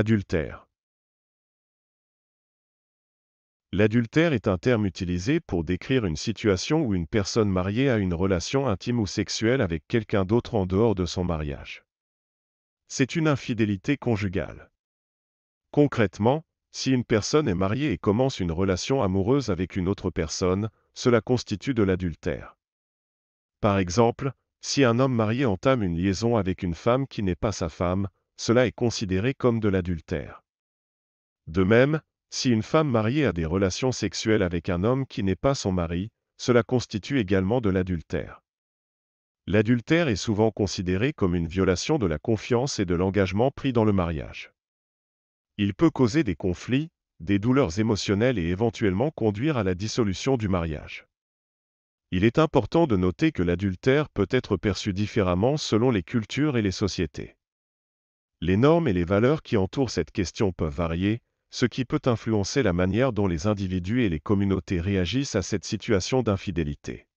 Adultère. L'adultère est un terme utilisé pour décrire une situation où une personne mariée a une relation intime ou sexuelle avec quelqu'un d'autre en dehors de son mariage. C'est une infidélité conjugale. Concrètement, si une personne est mariée et commence une relation amoureuse avec une autre personne, cela constitue de l'adultère. Par exemple, si un homme marié entame une liaison avec une femme qui n'est pas sa femme, cela est considéré comme de l'adultère. De même, si une femme mariée a des relations sexuelles avec un homme qui n'est pas son mari, cela constitue également de l'adultère. L'adultère est souvent considéré comme une violation de la confiance et de l'engagement pris dans le mariage. Il peut causer des conflits, des douleurs émotionnelles et éventuellement conduire à la dissolution du mariage. Il est important de noter que l'adultère peut être perçu différemment selon les cultures et les sociétés. Les normes et les valeurs qui entourent cette question peuvent varier, ce qui peut influencer la manière dont les individus et les communautés réagissent à cette situation d'infidélité.